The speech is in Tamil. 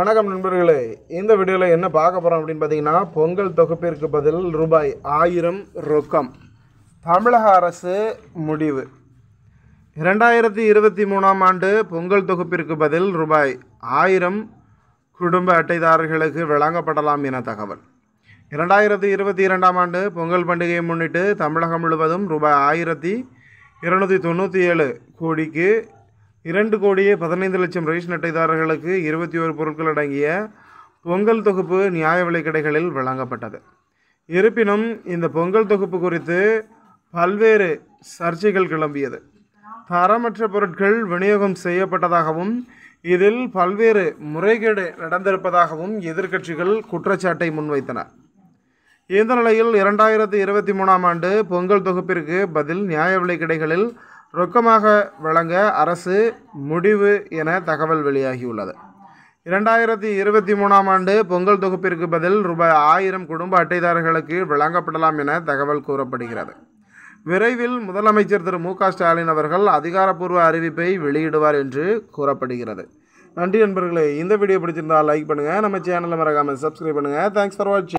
வணக்கம் நண்பர்களே இந்த வீடியோவில் என்ன பார்க்க போகிறோம் அப்படின்னு பார்த்தீங்கன்னா பொங்கல் தொகுப்பிற்கு பதில் ரூபாய் ஆயிரம் ரொக்கம் தமிழக அரசு முடிவு இரண்டாயிரத்தி இருபத்தி மூணாம் ஆண்டு பொங்கல் தொகுப்பிற்கு பதில் ரூபாய் ஆயிரம் குடும்ப அட்டைதாரர்களுக்கு வழங்கப்படலாம் என தகவல் இரண்டாயிரத்தி இருபத்தி இரண்டாம் ஆண்டு பொங்கல் பண்டிகையை முன்னிட்டு தமிழகம் முழுவதும் ரூபாய் ஆயிரத்தி இருநூற்றி தொண்ணூற்றி ஏழு கோடிக்கு இரண்டு கோடியே பதினைந்து லட்சம் ரேஷன் அட்டைதாரர்களுக்கு இருபத்தி ஓரு பொருட்கள் அடங்கிய பொங்கல் தொகுப்பு நியாய விலை கடைகளில் வழங்கப்பட்டது இருப்பினும் இந்த பொங்கல் தொகுப்பு குறித்து பல்வேறு சர்ச்சைகள் கிளம்பியது தரமற்ற பொருட்கள் விநியோகம் செய்யப்பட்டதாகவும் இதில் பல்வேறு முறைகேடு நடந்திருப்பதாகவும் எதிர்க்கட்சிகள் குற்றச்சாட்டை முன்வைத்தன இந்த நிலையில் இரண்டாயிரத்தி இருபத்தி மூணாம் ஆண்டு பொங்கல் தொகுப்பிற்கு பதில் நியாய விலை கடைகளில் ரொக்கமாக வழங்க அரசு முடிவு என தகவல் வெளியாகியுள்ளது இரண்டாயிரத்தி இருபத்தி மூணாம் ஆண்டு பொங்கல் தொகுப்பிற்கு பதில் ரூபாய் ஆயிரம் குடும்ப அட்டைதாரர்களுக்கு வழங்கப்படலாம் என தகவல் கூறப்படுகிறது விரைவில் முதலமைச்சர் திரு மு ஸ்டாலின் அவர்கள் அதிகாரப்பூர்வ அறிவிப்பை வெளியிடுவார் என்று கூறப்படுகிறது நன்றி நண்பர்களே இந்த வீடியோ பிடிச்சிருந்தால் லைக் பண்ணுங்கள் நம்ம சேனலில் மறக்காமல் சப்ஸ்கிரைப் பண்ணுங்கள் தேங்க்ஸ் ஃபார் வாட்சிங்